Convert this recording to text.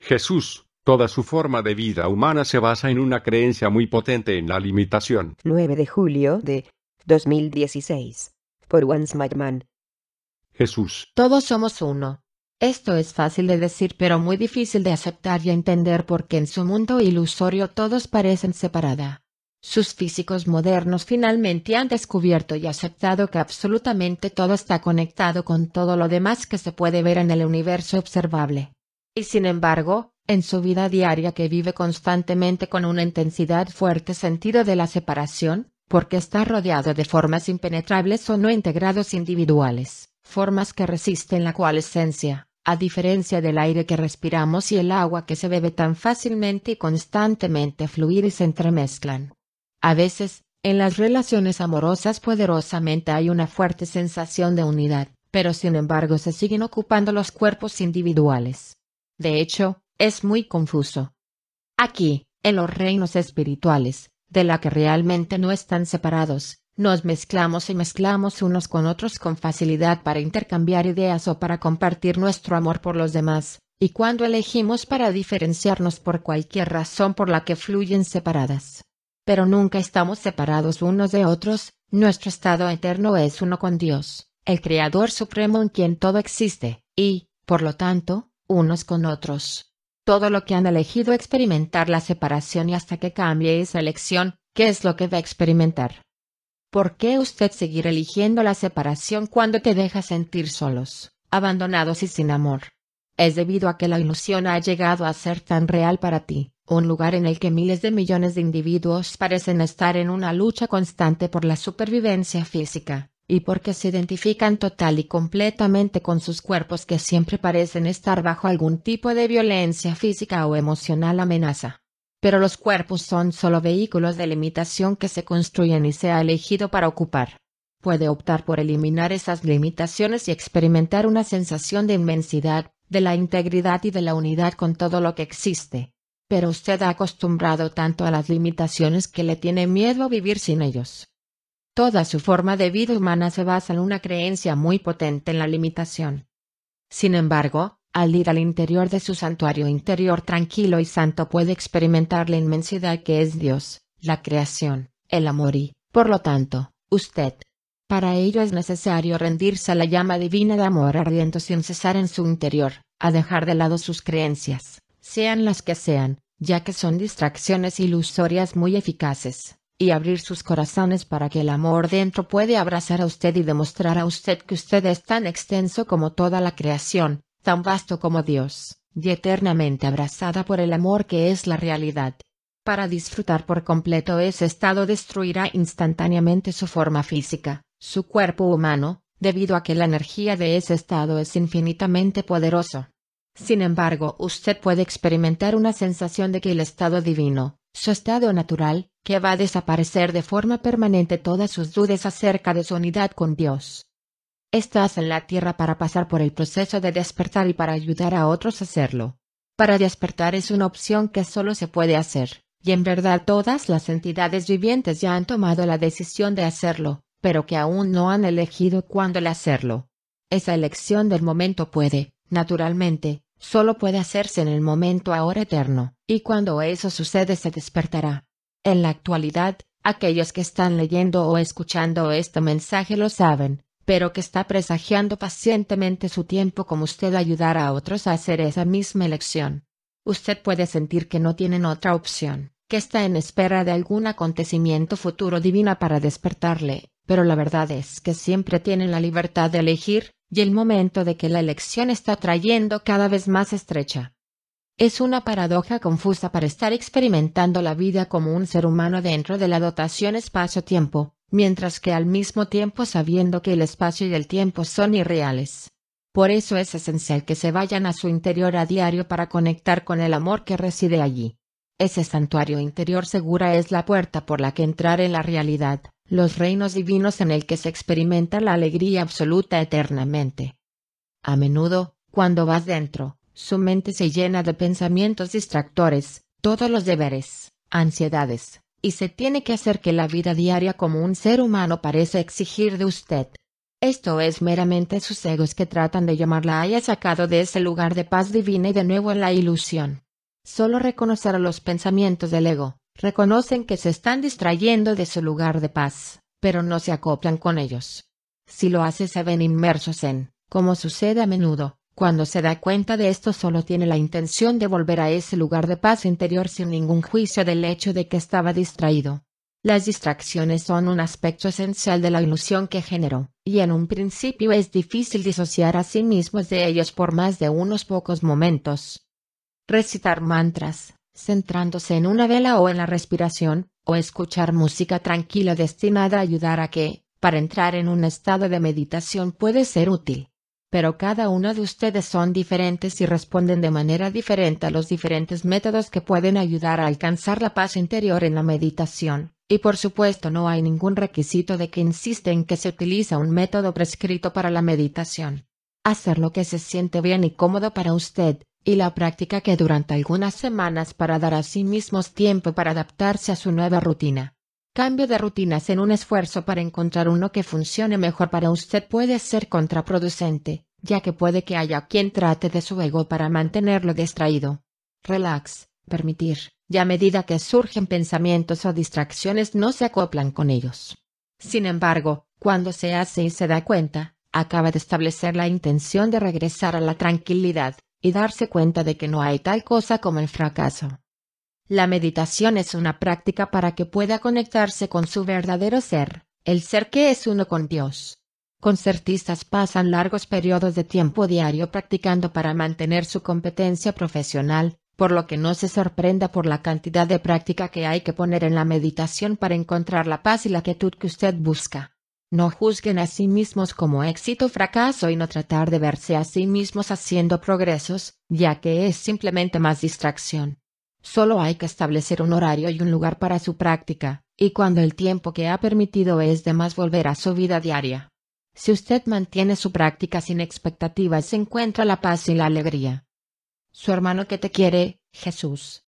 Jesús, toda su forma de vida humana se basa en una creencia muy potente en la limitación. 9 de julio de 2016. Por Juan Jesús. Todos somos uno. Esto es fácil de decir pero muy difícil de aceptar y entender porque en su mundo ilusorio todos parecen separada. Sus físicos modernos finalmente han descubierto y aceptado que absolutamente todo está conectado con todo lo demás que se puede ver en el universo observable y sin embargo, en su vida diaria que vive constantemente con una intensidad fuerte sentido de la separación, porque está rodeado de formas impenetrables o no integrados individuales, formas que resisten la coalescencia, a diferencia del aire que respiramos y el agua que se bebe tan fácilmente y constantemente fluir y se entremezclan. A veces, en las relaciones amorosas poderosamente hay una fuerte sensación de unidad, pero sin embargo se siguen ocupando los cuerpos individuales. De hecho, es muy confuso. Aquí, en los reinos espirituales, de la que realmente no están separados, nos mezclamos y mezclamos unos con otros con facilidad para intercambiar ideas o para compartir nuestro amor por los demás, y cuando elegimos para diferenciarnos por cualquier razón por la que fluyen separadas. Pero nunca estamos separados unos de otros, nuestro estado eterno es uno con Dios, el Creador Supremo en quien todo existe, y, por lo tanto, unos con otros. Todo lo que han elegido experimentar la separación y hasta que cambie esa elección, ¿qué es lo que va a experimentar? ¿Por qué usted seguir eligiendo la separación cuando te deja sentir solos, abandonados y sin amor? Es debido a que la ilusión ha llegado a ser tan real para ti, un lugar en el que miles de millones de individuos parecen estar en una lucha constante por la supervivencia física, y porque se identifican total y completamente con sus cuerpos que siempre parecen estar bajo algún tipo de violencia física o emocional amenaza. Pero los cuerpos son solo vehículos de limitación que se construyen y se ha elegido para ocupar. Puede optar por eliminar esas limitaciones y experimentar una sensación de inmensidad, de la integridad y de la unidad con todo lo que existe. Pero usted ha acostumbrado tanto a las limitaciones que le tiene miedo vivir sin ellos. Toda su forma de vida humana se basa en una creencia muy potente en la limitación. Sin embargo, al ir al interior de su santuario interior tranquilo y santo puede experimentar la inmensidad que es Dios, la creación, el amor y, por lo tanto, usted. Para ello es necesario rendirse a la llama divina de amor ardiendo sin cesar en su interior, a dejar de lado sus creencias, sean las que sean, ya que son distracciones ilusorias muy eficaces y abrir sus corazones para que el amor dentro puede abrazar a usted y demostrar a usted que usted es tan extenso como toda la creación, tan vasto como Dios, y eternamente abrazada por el amor que es la realidad. Para disfrutar por completo ese estado destruirá instantáneamente su forma física, su cuerpo humano, debido a que la energía de ese estado es infinitamente poderoso. Sin embargo, usted puede experimentar una sensación de que el estado divino, su estado natural, que va a desaparecer de forma permanente todas sus dudas acerca de su unidad con Dios. Estás en la tierra para pasar por el proceso de despertar y para ayudar a otros a hacerlo. Para despertar es una opción que solo se puede hacer, y en verdad todas las entidades vivientes ya han tomado la decisión de hacerlo, pero que aún no han elegido cuándo hacerlo. Esa elección del momento puede, naturalmente, Solo puede hacerse en el momento ahora eterno, y cuando eso sucede se despertará. En la actualidad, aquellos que están leyendo o escuchando este mensaje lo saben, pero que está presagiando pacientemente su tiempo como usted ayudar a otros a hacer esa misma elección. Usted puede sentir que no tienen otra opción, que está en espera de algún acontecimiento futuro divino para despertarle, pero la verdad es que siempre tienen la libertad de elegir, y el momento de que la elección está trayendo cada vez más estrecha. Es una paradoja confusa para estar experimentando la vida como un ser humano dentro de la dotación espacio-tiempo, mientras que al mismo tiempo sabiendo que el espacio y el tiempo son irreales. Por eso es esencial que se vayan a su interior a diario para conectar con el amor que reside allí. Ese santuario interior segura es la puerta por la que entrar en la realidad, los reinos divinos en el que se experimenta la alegría absoluta eternamente. A menudo, cuando vas dentro, su mente se llena de pensamientos distractores, todos los deberes, ansiedades, y se tiene que hacer que la vida diaria como un ser humano parece exigir de usted. Esto es meramente sus egos que tratan de llamarla haya sacado de ese lugar de paz divina y de nuevo en la ilusión. Solo reconocer los pensamientos del ego, reconocen que se están distrayendo de su lugar de paz, pero no se acoplan con ellos. Si lo hace se ven inmersos en, como sucede a menudo, cuando se da cuenta de esto solo tiene la intención de volver a ese lugar de paz interior sin ningún juicio del hecho de que estaba distraído. Las distracciones son un aspecto esencial de la ilusión que generó, y en un principio es difícil disociar a sí mismos de ellos por más de unos pocos momentos. Recitar mantras, centrándose en una vela o en la respiración, o escuchar música tranquila destinada a ayudar a que, para entrar en un estado de meditación puede ser útil. Pero cada uno de ustedes son diferentes y responden de manera diferente a los diferentes métodos que pueden ayudar a alcanzar la paz interior en la meditación, y por supuesto no hay ningún requisito de que insiste en que se utiliza un método prescrito para la meditación. Hacer lo que se siente bien y cómodo para usted, y la práctica que durante algunas semanas para dar a sí mismos tiempo para adaptarse a su nueva rutina. Cambio de rutinas en un esfuerzo para encontrar uno que funcione mejor para usted puede ser contraproducente, ya que puede que haya quien trate de su ego para mantenerlo distraído. Relax, permitir, y a medida que surgen pensamientos o distracciones no se acoplan con ellos. Sin embargo, cuando se hace y se da cuenta, acaba de establecer la intención de regresar a la tranquilidad, y darse cuenta de que no hay tal cosa como el fracaso. La meditación es una práctica para que pueda conectarse con su verdadero ser, el ser que es uno con Dios. Concertistas pasan largos periodos de tiempo diario practicando para mantener su competencia profesional, por lo que no se sorprenda por la cantidad de práctica que hay que poner en la meditación para encontrar la paz y la quietud que usted busca. No juzguen a sí mismos como éxito o fracaso y no tratar de verse a sí mismos haciendo progresos, ya que es simplemente más distracción. Solo hay que establecer un horario y un lugar para su práctica, y cuando el tiempo que ha permitido es de más volver a su vida diaria. Si usted mantiene su práctica sin expectativas, se encuentra la paz y la alegría. Su hermano que te quiere, Jesús.